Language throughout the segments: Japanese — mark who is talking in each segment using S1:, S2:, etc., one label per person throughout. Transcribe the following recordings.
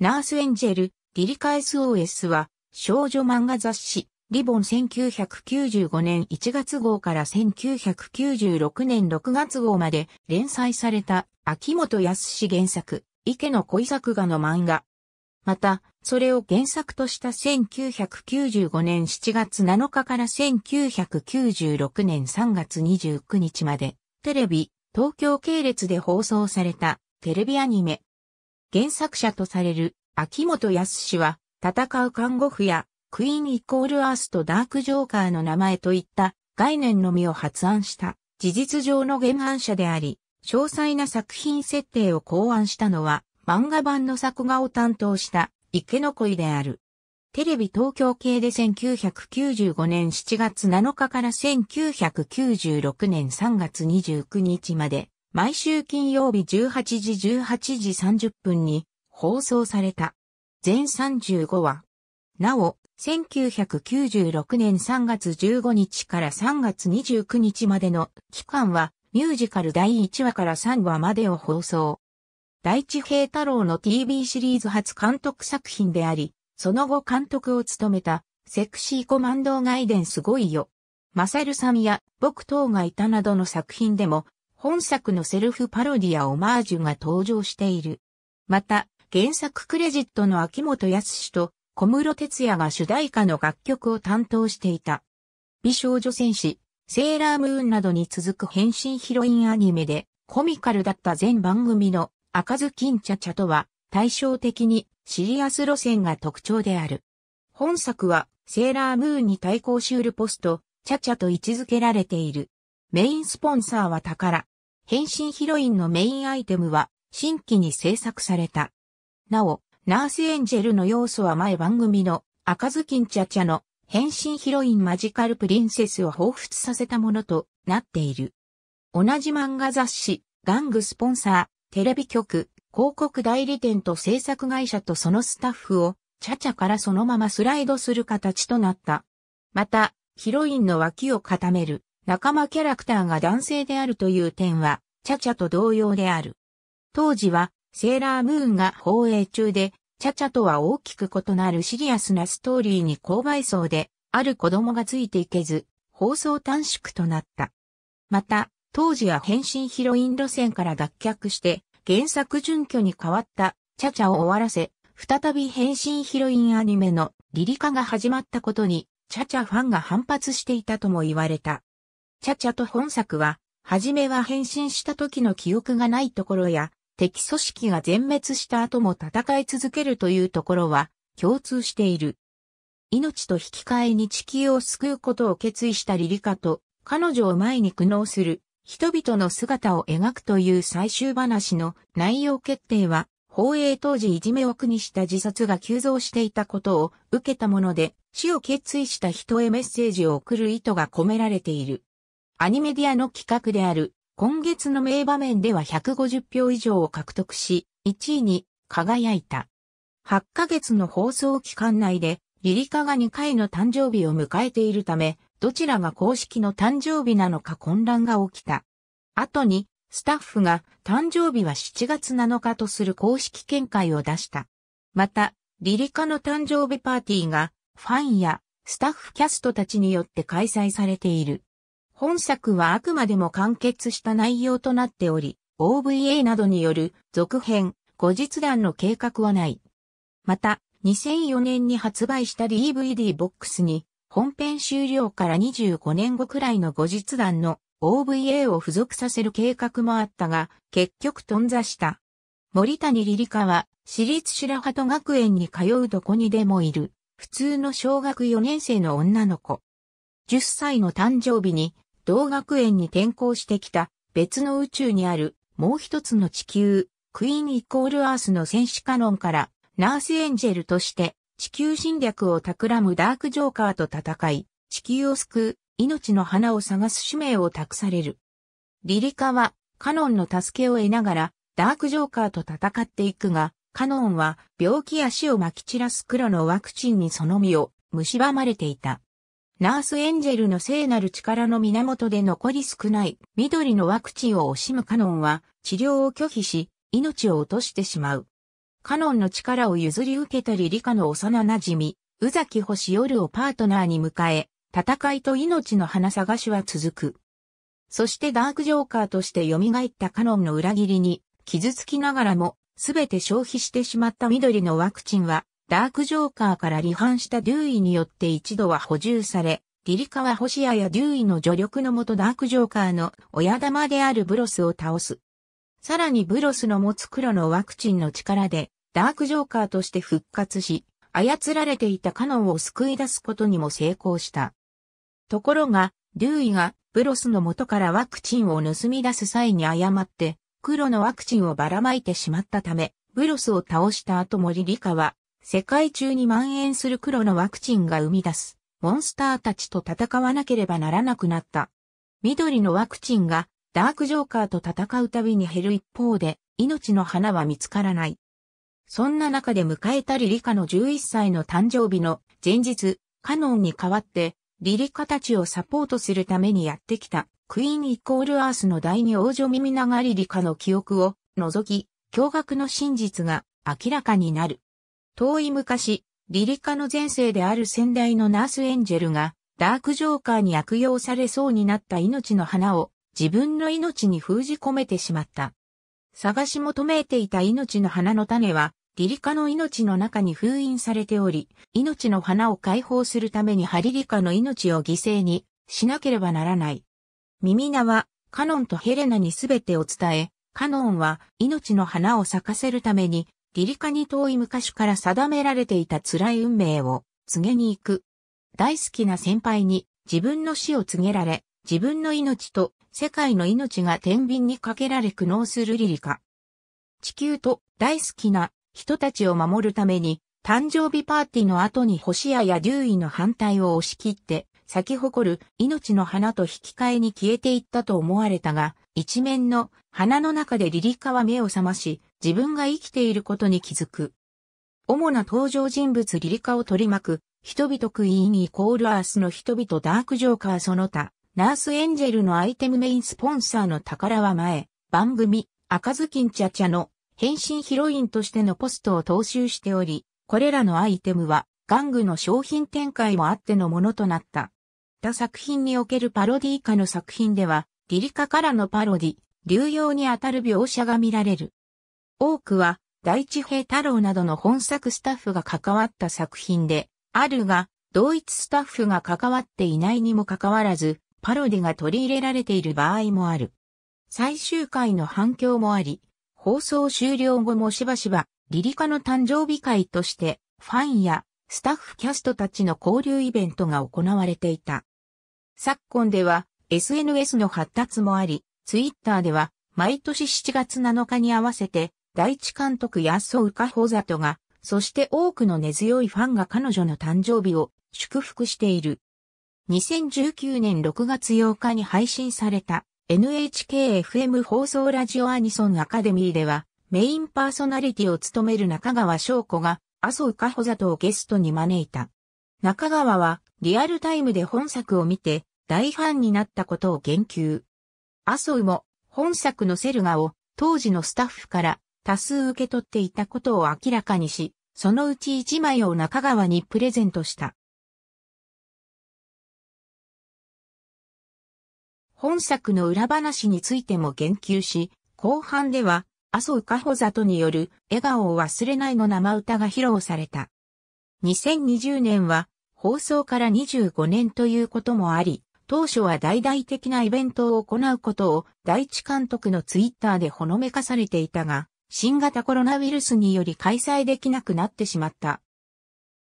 S1: ナースエンジェル、リリカ SOS は、少女漫画雑誌、リボン1995年1月号から1996年6月号まで連載された秋元康原作、池の恋作画の漫画。また、それを原作とした1995年7月7日から1996年3月29日まで、テレビ、東京系列で放送されたテレビアニメ、原作者とされる秋元康氏は、戦う看護婦や、クイーンイコールアースとダークジョーカーの名前といった概念のみを発案した事実上の原案者であり、詳細な作品設定を考案したのは漫画版の作画を担当した池の恋である。テレビ東京系で1995年7月7日から1996年3月29日まで毎週金曜日18時18時30分に放送された。全35話。なお、1996年3月15日から3月29日までの期間は、ミュージカル第1話から3話までを放送。第一平太郎の TV シリーズ初監督作品であり、その後監督を務めた、セクシーコマンドガイデンすごいよ。マサルサミや僕等がいたなどの作品でも本作のセルフパロディやオマージュが登場している。また、原作クレジットの秋元康と小室哲也が主題歌の楽曲を担当していた。美少女戦士、セーラームーンなどに続く変身ヒロインアニメで、コミカルだった全番組の赤ずきんちゃちゃとは対照的にシリアス路線が特徴である。本作はセーラームーンに対抗シュールポスト、ちゃちゃと位置づけられている。メインスポンサーは宝。変身ヒロインのメインアイテムは新規に制作された。なお、ナースエンジェルの要素は前番組の赤ずきんちゃちゃの変身ヒロインマジカルプリンセスを彷彿させたものとなっている。同じ漫画雑誌、ガングスポンサー、テレビ局、広告代理店と制作会社とそのスタッフを、ちゃちゃからそのままスライドする形となった。また、ヒロインの脇を固める、仲間キャラクターが男性であるという点は、チャチャと同様である。当時は、セーラームーンが放映中で、チャチャとは大きく異なるシリアスなストーリーに購買層で、ある子供がついていけず、放送短縮となった。また、当時は変身ヒロイン路線から脱却して、原作準拠に変わったチャチャを終わらせ、再び変身ヒロインアニメのリリカが始まったことに、チャチャファンが反発していたとも言われた。チャチャと本作は、はじめは変身した時の記憶がないところや、敵組織が全滅した後も戦い続けるというところは共通している。命と引き換えに地球を救うことを決意したリリカと、彼女を前に苦悩する人々の姿を描くという最終話の内容決定は、放映当時いじめを苦にした自殺が急増していたことを受けたもので、死を決意した人へメッセージを送る意図が込められている。アニメディアの企画である、今月の名場面では150票以上を獲得し、1位に輝いた。8ヶ月の放送期間内で、リリカが2回の誕生日を迎えているため、どちらが公式の誕生日なのか混乱が起きた。後に、スタッフが誕生日は7月7日とする公式見解を出した。また、リリカの誕生日パーティーが、ファンやスタッフキャストたちによって開催されている。本作はあくまでも完結した内容となっており、OVA などによる続編、後日談の計画はない。また、2004年に発売した DVD ボックスに、本編終了から25年後くらいの後日談の OVA を付属させる計画もあったが、結局頓挫した。森谷リリカは、私立白鳩学園に通うどこにでもいる、普通の小学4年生の女の子。10歳の誕生日に同学園に転校してきた別の宇宙にあるもう一つの地球、クイーンイコールアースの戦士カノンからナースエンジェルとして地球侵略を企むダークジョーカーと戦い、地球を救う命の花を探す使命を託される。リリカはカノンの助けを得ながらダークジョーカーと戦っていくが、カノンは病気や死をまき散らす黒のワクチンにその身を蝕まれていた。ナースエンジェルの聖なる力の源で残り少ない緑のワクチンを惜しむカノンは治療を拒否し命を落としてしまう。カノンの力を譲り受けたり理科の幼馴染み、宇崎星夜をパートナーに迎え、戦いと命の花探しは続く。そしてダークジョーカーとして蘇ったカノンの裏切りに、傷つきながらも、すべて消費してしまった緑のワクチンは、ダークジョーカーから離反したデューイによって一度は補充され、リリカは星谷やデューイの助力のもとダークジョーカーの親玉であるブロスを倒す。さらにブロスの持つ黒のワクチンの力で、ダークジョーカーとして復活し、操られていたカノンを救い出すことにも成功した。ところが、デューイがブロスの元からワクチンを盗み出す際に誤って、黒のワクチンをばらまいてしまったため、ブロスを倒した後もリリカは世界中に蔓延する黒のワクチンが生み出すモンスターたちと戦わなければならなくなった。緑のワクチンがダークジョーカーと戦うたびに減る一方で命の花は見つからない。そんな中で迎えたリリカの11歳の誕生日の前日、カノンに代わってリリカたちをサポートするためにやってきたクイーンイコールアースの第二王女耳長リリカの記憶を除き、驚愕の真実が明らかになる。遠い昔、リリカの前世である先代のナースエンジェルが、ダークジョーカーに悪用されそうになった命の花を自分の命に封じ込めてしまった。探し求めていた命の花の種は、リリカの命の中に封印されており、命の花を解放するためにハリリカの命を犠牲にしなければならない。ミミナは、カノンとヘレナにすべてを伝え、カノンは命の花を咲かせるためにリリカに遠い昔から定められていた辛い運命を告げに行く。大好きな先輩に自分の死を告げられ、自分の命と世界の命が天秤にかけられ苦悩するリリカ。地球と大好きな人たちを守るために、誕生日パーティーの後に星屋や竜医の反対を押し切って、咲き誇る命の花と引き換えに消えていったと思われたが、一面の花の中でリリカは目を覚まし、自分が生きていることに気づく。主な登場人物リリカを取り巻く、人々クイーンイコールアースの人々ダークジョーカーその他、ナースエンジェルのアイテムメインスポンサーの宝は前、番組、赤ずきんちゃちゃの変身ヒロインとしてのポストを踏襲しており、これらのアイテムは、玩具の商品展開もあってのものとなった。他作品におけるパロディー化の作品では、リリカからのパロディ、流用にあたる描写が見られる。多くは、大地平太郎などの本作スタッフが関わった作品で、あるが、同一スタッフが関わっていないにもかかわらず、パロディが取り入れられている場合もある。最終回の反響もあり、放送終了後もしばしば、リリカの誕生日会として、ファンやスタッフキャストたちの交流イベントが行われていた。昨今では、SNS の発達もあり、ツイッターでは、毎年7月7日に合わせて、第一監督安岡穂里が、そして多くの根強いファンが彼女の誕生日を祝福している。2019年6月8日に配信された NHKFM 放送ラジオアニソンアカデミーではメインパーソナリティを務める中川翔子が麻生加穂里をゲストに招いた。中川はリアルタイムで本作を見て大ファンになったことを言及。麻生も本作のセルガを当時のスタッフから多数受け取っていたことを明らかにし、そのうち1枚を中川にプレゼントした。本作の裏話についても言及し、後半では、麻生加穂里による笑顔を忘れないの生歌が披露された。2020年は放送から25年ということもあり、当初は大々的なイベントを行うことを第一監督のツイッターでほのめかされていたが、新型コロナウイルスにより開催できなくなってしまった。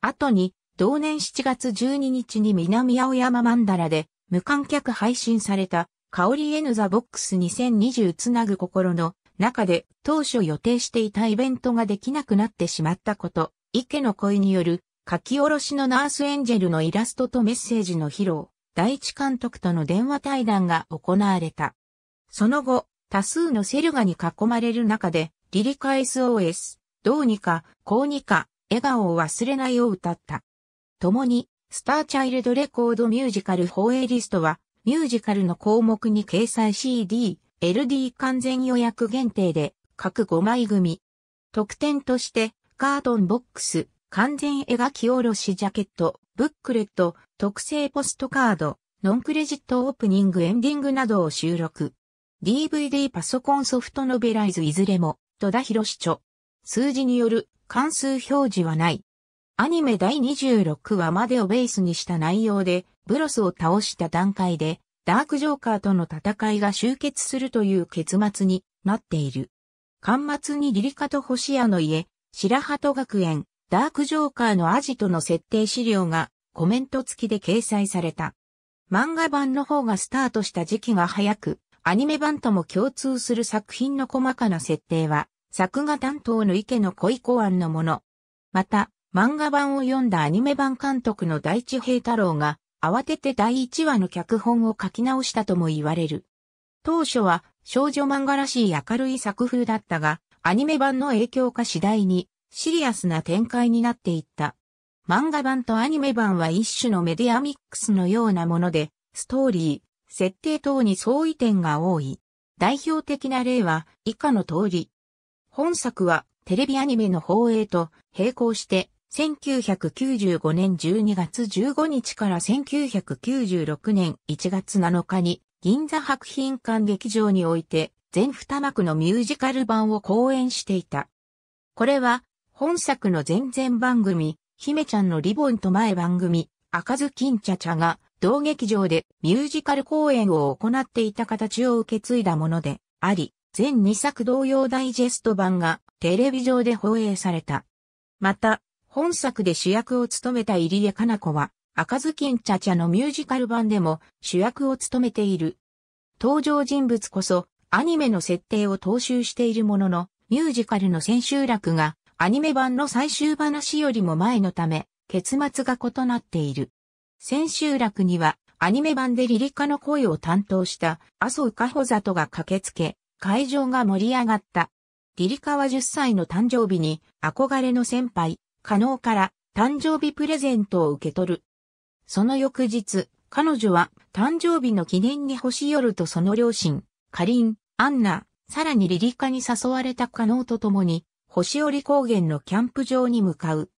S1: 後に、同年7月12日に南青山マンダラで無観客配信された、カオリエヌザボックス2020つなぐ心の中で当初予定していたイベントができなくなってしまったこと、池の声による書き下ろしのナースエンジェルのイラストとメッセージの披露、第一監督との電話対談が行われた。その後、多数のセルガに囲まれる中で、リリカ SOS、どうにか、こうにか、笑顔を忘れないを歌った。共に、スターチャイルドレコードミュージカル放映リストは、ミュージカルの項目に掲載 CD、LD 完全予約限定で、各5枚組。特典として、カートンボックス、完全描き下ろしジャケット、ブックレット、特製ポストカード、ノンクレジットオープニングエンディングなどを収録。DVD パソコンソフトノベライズいずれも戸田博著。数字による関数表示はない。アニメ第26話までをベースにした内容で、ブロスを倒した段階で、ダークジョーカーとの戦いが終結するという結末になっている。巻末にリリカと星屋の家、白鳩学園、ダークジョーカーのアジトの設定資料がコメント付きで掲載された。漫画版の方がスタートした時期が早く、アニメ版とも共通する作品の細かな設定は、作画担当の池の恋考案のもの。また、漫画版を読んだアニメ版監督の大地平太郎が、慌てて第1話の脚本を書き直したとも言われる。当初は少女漫画らしい明るい作風だったが、アニメ版の影響か次第にシリアスな展開になっていった。漫画版とアニメ版は一種のメディアミックスのようなもので、ストーリー、設定等に相違点が多い。代表的な例は以下の通り。本作はテレビアニメの放映と並行して1995年12月15日から1996年1月7日に銀座博品館劇場において全二幕のミュージカル版を公演していた。これは本作の前々番組、姫ちゃんのリボンと前番組、赤ずきんちゃちゃが同劇場でミュージカル公演を行っていた形を受け継いだものであり、全2作同様ダイジェスト版がテレビ上で放映された。また、本作で主役を務めた入江かな子は、赤ずきんちゃちゃのミュージカル版でも主役を務めている。登場人物こそアニメの設定を踏襲しているものの、ミュージカルの千秋楽がアニメ版の最終話よりも前のため、結末が異なっている。千秋楽には、アニメ版でリリカの声を担当した麻生加穂里が駆けつけ、会場が盛り上がった。リリカは10歳の誕生日に憧れの先輩、加納から誕生日プレゼントを受け取る。その翌日、彼女は誕生日の記念に星夜とその両親、カリン、アンナ、さらにリリカに誘われた加納と共に、星折高原のキャンプ場に向かう。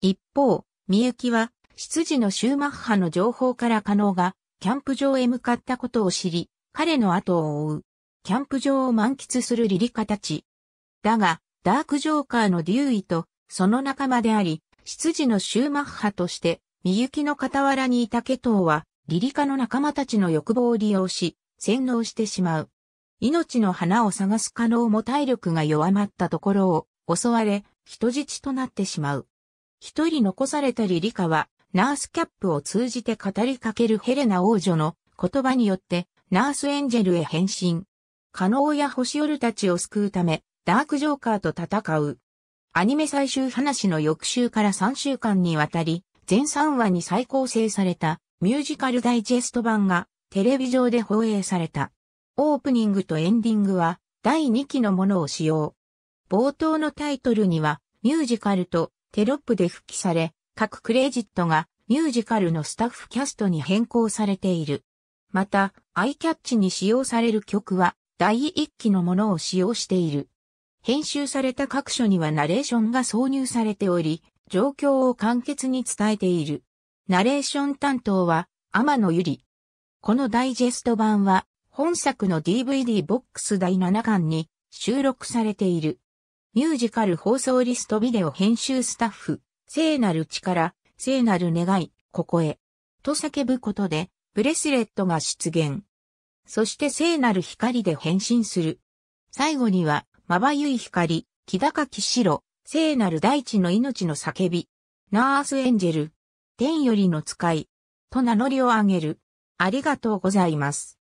S1: 一方、みゆきは羊のシューマッハの情報からノ納が、キャンプ場へ向かったことを知り、彼の後を追う。キャンプ場を満喫するリリカたち。だが、ダークジョーカーのデューイと、その仲間であり、羊のシューマッハとして、みゆきの傍らにいたケトウは、リリカの仲間たちの欲望を利用し、洗脳してしまう。命の花を探す可能も体力が弱まったところを、襲われ、人質となってしまう。一人残されたリリカは、ナースキャップを通じて語りかけるヘレナ王女の言葉によって、ナースエンジェルへ変身。カノーや星夜たちを救うため、ダークジョーカーと戦う。アニメ最終話の翌週から3週間にわたり、全3話に再構成されたミュージカルダイジェスト版がテレビ上で放映された。オープニングとエンディングは第2期のものを使用。冒頭のタイトルにはミュージカルとテロップで復帰され、各クレジットがミュージカルのスタッフキャストに変更されている。また、アイキャッチに使用される曲は第一期のものを使用している。編集された各所にはナレーションが挿入されており、状況を簡潔に伝えている。ナレーション担当は天野ゆり。このダイジェスト版は本作の DVD ボックス第7巻に収録されている。ミュージカル放送リストビデオ編集スタッフ。聖なる力、聖なる願い、ここへ。と叫ぶことで、ブレスレットが出現。そして聖なる光で変身する。最後には、まばゆい光、気高き白、聖なる大地の命の叫び。ナースエンジェル、天よりの使い、と名乗りを上げる。ありがとうございます。